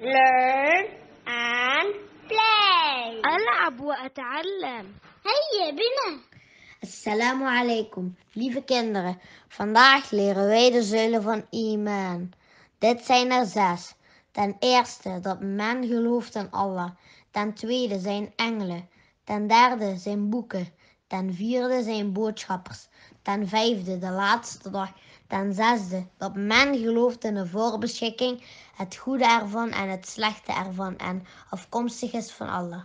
learn and play ألعب وأتعلم هيا بنا Assalamu alaikum, lieve kinderen. Vandaag leren wij de zuilen van Iman. Dit zijn er zes. Ten eerste dat men gelooft in Allah. Ten tweede zijn engelen. Ten derde zijn boeken ten vierde zijn boodschappers, ten vijfde de laatste dag, ten zesde dat men gelooft in de voorbeschikking, het goede ervan en het slechte ervan en afkomstig is van Allah.